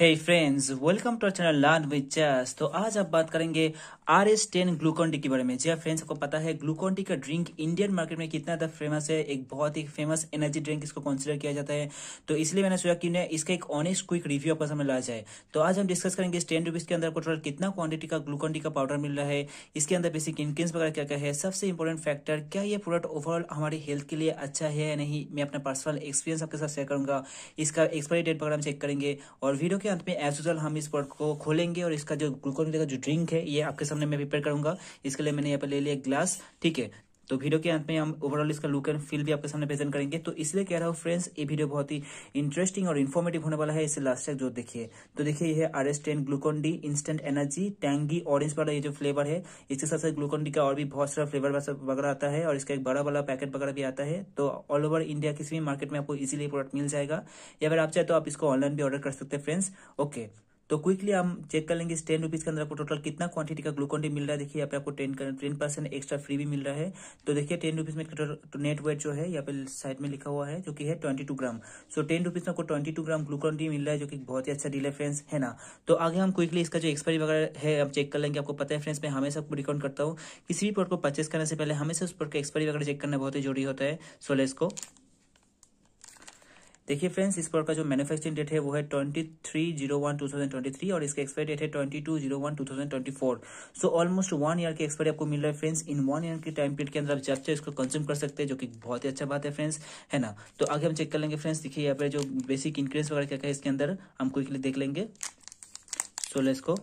hey friends welcome to channel learn with जस तो आज आप बात करेंगे R S ten Glucon D के बारे में जी फ्रेंड्स हाँ आपको पता है ग्लूकोन डी का ड्रिंक इंडियन मार्केट में कितना ज्यादा फेमस है एक बहुत ही फेमस एनर्जी ड्रिंक इसको कंसीडर किया जाता है तो इसलिए मैंने सोचा कि ना इसका एक ऑनेस्ट क्विक रिव्यू आपका समय लाया जाए तो आज हम डिस्कस करेंगे इस टेन रुपीज के अंदर टोटल कितना क्वांटिटी का ग्लूकोन डी का पाउडर मिल रहा है इसके अंदर बेसिक इनग्रीडियंट्स वगैरह क्या क्या है सबसे इंपॉर्टेंट फैक्टर क्या ये प्रोडक्ट ओवरऑल हमारी हेल्थ के लिए अच्छा है या नहीं मैं अपना पर्सनल एक्सपीरियंस आपके साथ शेयर करूंगा इसका एक्सपायरी डेट वगैरह हम चेक करेंगे और वीडियो के अंत में एज यूजल हम इस प्रोडक्ट को खोलेंगे और इसका जो ग्लूकोन का जो ड्रिंक है ये आपके सामने मैं प्रिपेयर करूंगा इसके लिए मैंने यहाँ पर ले लिया ग्लास ठीक है तो वीडियो के अंत में हम ओवरऑल इसका लुक एंड फील भी आपके सामने प्रेजेंट करेंगे तो इसलिए कह रहा हूँ फ्रेंड्स ये वीडियो बहुत ही इंटरेस्टिंग और इन्फॉर्मेटिव होने वाला है इसे लास्ट तक जो देखिए तो देखिए ये है R S ten Glucon D instant energy tangy orange वाला ये जो फ्लेवर है इसके साथ साथ ग्लूकोन डी का और भी बहुत सारा फ्लेवर वगैरह आता है और इसका एक बड़ा वाला पैकेट वगैरह भी आता है तो ऑल ओवर इंडिया किसी भी मार्केट में आपको इजिली प्रोडक्ट मिल जाएगा या फिर आप चाहे तो आप इसको ऑनलाइन भी ऑर्डर कर सकते हैं फ्रेंड्स ओके तो क्विकली हम चेक कर लेंगे इस टेन रुपीज के अंदर आपको टोटल कितना क्वांटिटी का ग्लूकोन मिल रहा है देखिए यहाँ पे आपको ten ten percent extra free भी मिल रहा है तो देखिए टेन रुपीज में नेट वेट जो है यहाँ पे साइड में लिखा हुआ है जो कि है twenty two gram so ten rupees में आपको twenty two gram Glucon D मिल रहा है जो कि बहुत ही अच्छा डील है फ्रेंड्स है ना तो आगे हम क्विकली इसका जो एक्सपायरी वगैरह है आप चेक कर लेंगे आपको पता है फ्रेंड्स मैं हमेशा आपको रिकॉर्ड करता हूँ किसी भी प्रोडक्ट को परचेस करने से पहले हमेशा उस प्रोडक्ट का एक्सपायरी वगैरह चेक करना बहुत ही जरूरी होता है सो लेस को देखिए फ्रेंड्स इस प्रोडक्ट का जो मैन्युफैक्चरिंग डेट है वो है twenty three zero one two thousand twenty three और इसका एक्सपायर डेट है twenty two zero one two thousand twenty four so almost one year के एक्सपायरी आपको मिल रहा है फ्रेंड्स इन वन ईयर के टाइम पीरियड के अंदर आप जब चाहे इसको कंज्यूम कर सकते हैं जो कि बहुत ही अच्छा बात है फ्रेंड्स है ना तो आगे हम चेक कर लेंगे फ्रेंड्स देखिए यहाँ पर जो बेसिक इंक्रीज वगैरह क्या है इसके अंदर हम क्विकली देख लेंगे सो लेट्स को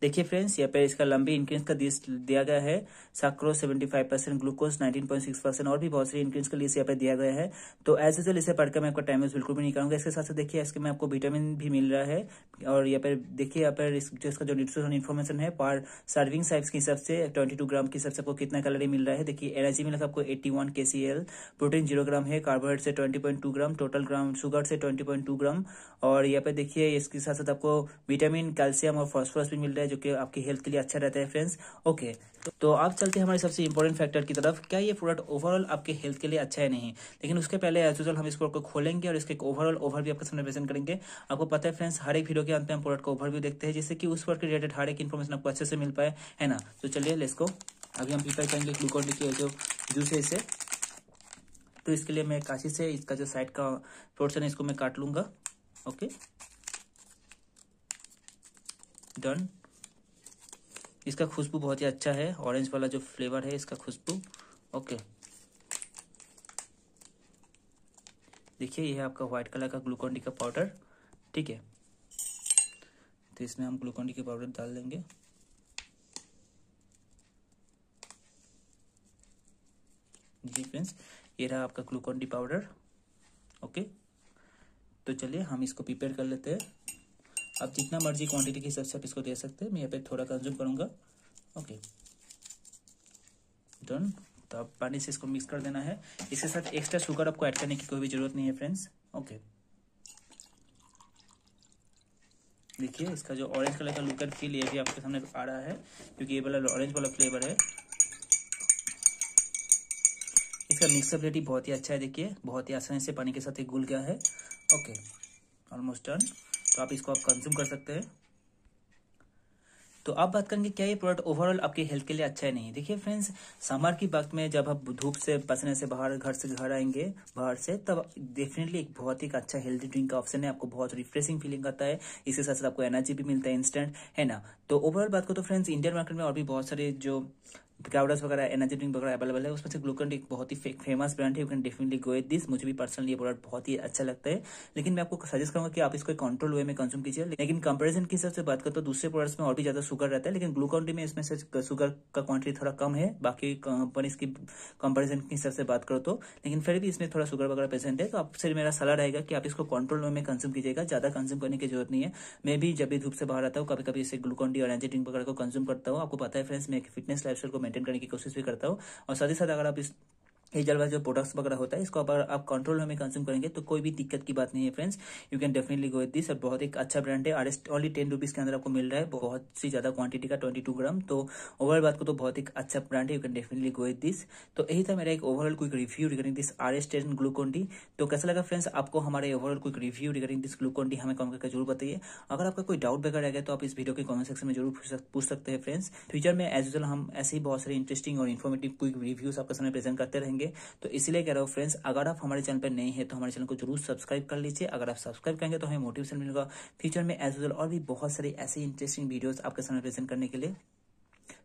देखिए फ्रेंड्स यहाँ पे इसका लंबी इंक्रीज का दिया गया है साक्रोज 75 परसेंट ग्लूकोज 19.6 परसेंट और भी बहुत सारी इंक्रीज का लिस्ट यहाँ पे दिया गया है तो एज यूजल इसे पढ़कर मैं आपका टाइम वेस्ट बिल्कुल भी नहीं करूंगा इसके साथ साथ देखिए इसके में आपको विटामिन भी मिल रहा है और यहाँ पर देखिए यहाँ पर इसका जो न्यूट्रिशन इन्फॉर्मेशन है पर सर्विंग साइज के हिसाब से ट्वेंटी ग्राम के हिसाब से आपको कितना कैलोरी मिल रहा है देखिए एनर्जी मिला आपको eighty one protein zero gram है कार्बोहाइड्रेट से twenty gram total gram sugar से ट्वेंटी ग्राम और यहाँ पे देखिए इसके साथ साथ आपको विटामिन कैल्शियम और फॉस्फोरस भी मिल रहा है जो कि आपकी हेल्थ के लिए अच्छा रहता है फ्रेंड्स ओके तो, आप चलते हैं हमारे सबसे इंपॉर्टेंट फैक्टर की तरफ क्या ये प्रोडक्ट ओवरऑल आपके हेल्थ के लिए अच्छा है नहीं लेकिन उसके पहले एज यूजल हम इस प्रोडक्ट को खोलेंगे और इसके ओवरऑल ओवर भी आपके सामने प्रेजेंट करेंगे आपको पता है फ्रेंड्स हर एक वीडियो के अंत में हम प्रोडक्ट को ओवर भी देखते हैं जिससे कि उस प्रोडक्ट के रिलेटेड हर एक इन्फॉर्मेशन आपको अच्छे से मिल पाए है ना तो चलिए लेट्स को अभी हम प्रिपेयर करेंगे ग्लूकोन की जो जूस है इसे तो इसके लिए मैं काशी से इसका जो साइड का पोर्सन है इसको मैं काट लूंगा ओके डन इसका खुशबू बहुत ही अच्छा है ऑरेंज वाला जो फ्लेवर है इसका खुशबू ओके देखिए यह है आपका व्हाइट कलर का ग्लूकोन का पाउडर ठीक है तो इसमें हम ग्लूकोन के पाउडर डाल देंगे जी फ्रेंड्स ये रहा आपका ग्लूकोन पाउडर ओके तो चलिए हम इसको प्रिपेयर कर लेते हैं आप जितना मर्जी क्वांटिटी के हिसाब से आप इसको दे सकते हैं मैं यहाँ पे थोड़ा कंज्यूम करूँगा ओके डन तो आप पानी से इसको मिक्स कर देना है इसके साथ एक्स्ट्रा शुगर आपको ऐड करने की कोई भी ज़रूरत नहीं है फ्रेंड्स ओके देखिए इसका जो ऑरेंज कलर का लुक एंड फील ये भी आपके सामने आ रहा है क्योंकि ये वाला ऑरेंज वाला फ्लेवर है इसका मिक्सअबिलिटी बहुत ही अच्छा है देखिए बहुत ही आसानी से पानी के साथ ही घुल गया है ओके ऑलमोस्ट डन तो आप इसको आप कंज्यूम कर सकते हैं तो आप बात करेंगे क्या ये प्रोडक्ट ओवरऑल आपके हेल्थ के लिए अच्छा है नहीं देखिए फ्रेंड्स समर की वक्त में जब आप धूप से पसने से बाहर घर से घर आएंगे बाहर से तब डेफिनेटली एक बहुत ही अच्छा हेल्दी ड्रिंक का ऑप्शन है आपको बहुत रिफ्रेशिंग फीलिंग आता है इसके साथ साथ आपको एनर्जी भी मिलता है इंस्टेंट है ना तो ओवरऑल बात को तो फ्रेंड्स इंडियन मार्केट में और भी बहुत सारे जो पाउडर्स वगैरह एनर्जी ड्रिंक वगैरह अवेलेबल है उसमें से ग्लूकन एक बहुत ही फेमस ब्रांड है you can definitely go with this मुझे भी पर्सनली ये प्रोडक्ट बहुत ही अच्छा लगता है लेकिन मैं आपको सजेस्ट करूंगा कि आप इसको कंट्रोल वे में कंज्यूम कीजिए लेकिन कंपेरिजन के हिसाब से बात करते तो दूसरे प्रोडक्ट्स में और भी ज्यादा शुगर रहता है लेकिन ग्लूकन डी में इसमें से शुगर का क्वांटिटी थोड़ा कम है बाकी कंपनीज की कंपेरिजन के हिसाब से बात करो तो लेकिन फिर भी इसमें थोड़ा शुगर वगैरह प्रेजेंट है तो आप फिर मेरा सलाह रहेगा कि आप इसको कंट्रोल वे में कंज्यूम कीजिएगा ज्यादा कंज्यूम करने की जरूरत नहीं है मैं भी जब भी धूप से बाहर आता हूँ कभी कभी इसे ग्लूकॉन डी और एनर्जी ड्रिंक वगैरह को कंज्यूम करता हूँ आपको पता है फ्रेंड्स मैं एक फिटनेस लाइफ को मेंटेन करने की कोशिश भी करता हूँ और साथ ही साथ अगर आप इस ये वाला जो प्रोडक्ट्स वगैरह होता है इसको अगर आप कंट्रोल में कंज्यूम करेंगे तो कोई भी दिक्कत की बात नहीं है friends you can definitely go this और बहुत एक अच्छा ब्रांड है आरएस ओनली टेन रुपीज के अंदर आपको मिल रहा है बहुत सी ज्यादा क्वांटिटी का ट्वेंटी टू ग्राम तो ओवरऑल बात को तो बहुत एक अच्छा ब्रांड है you can definitely go this तो यही था मेरा एक overall quick review regarding this R S ten Glucon D तो कैसा लगा फ्रेंड्स आपको हमारे overall quick review regarding this Glucon D हमें कमेंट करके जरूर बताइए अगर आपका कोई डाउट वगैरह गया तो आप इस वीडियो के कमेंट सेक्शन में जरूर पूछ सकते हैं फ्रेंड्स फ्यूचर में एज यूजल हम ऐसे ही बहुत सारे इंटरेस्टिंग और इन्फॉर्मेटिव क्विक रिव्यूज आपके सामने प्रेजेंट करते रहेंगे करेंगे तो इसलिए कह रहा हूँ फ्रेंड्स अगर आप हमारे चैनल पर नए हैं तो हमारे चैनल को जरूर सब्सक्राइब कर लीजिए अगर आप सब्सक्राइब करेंगे तो हमें मोटिवेशन मिलेगा फ्यूचर में एज वेल और भी बहुत सारे ऐसे इंटरेस्टिंग वीडियोज आपके सामने प्रेजेंट करने के लिए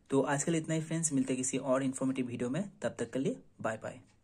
तो आज के लिए इतना ही फ्रेंड्स मिलते किसी और इन्फॉर्मेटिव वीडियो में तब तक के लिए बाय बाय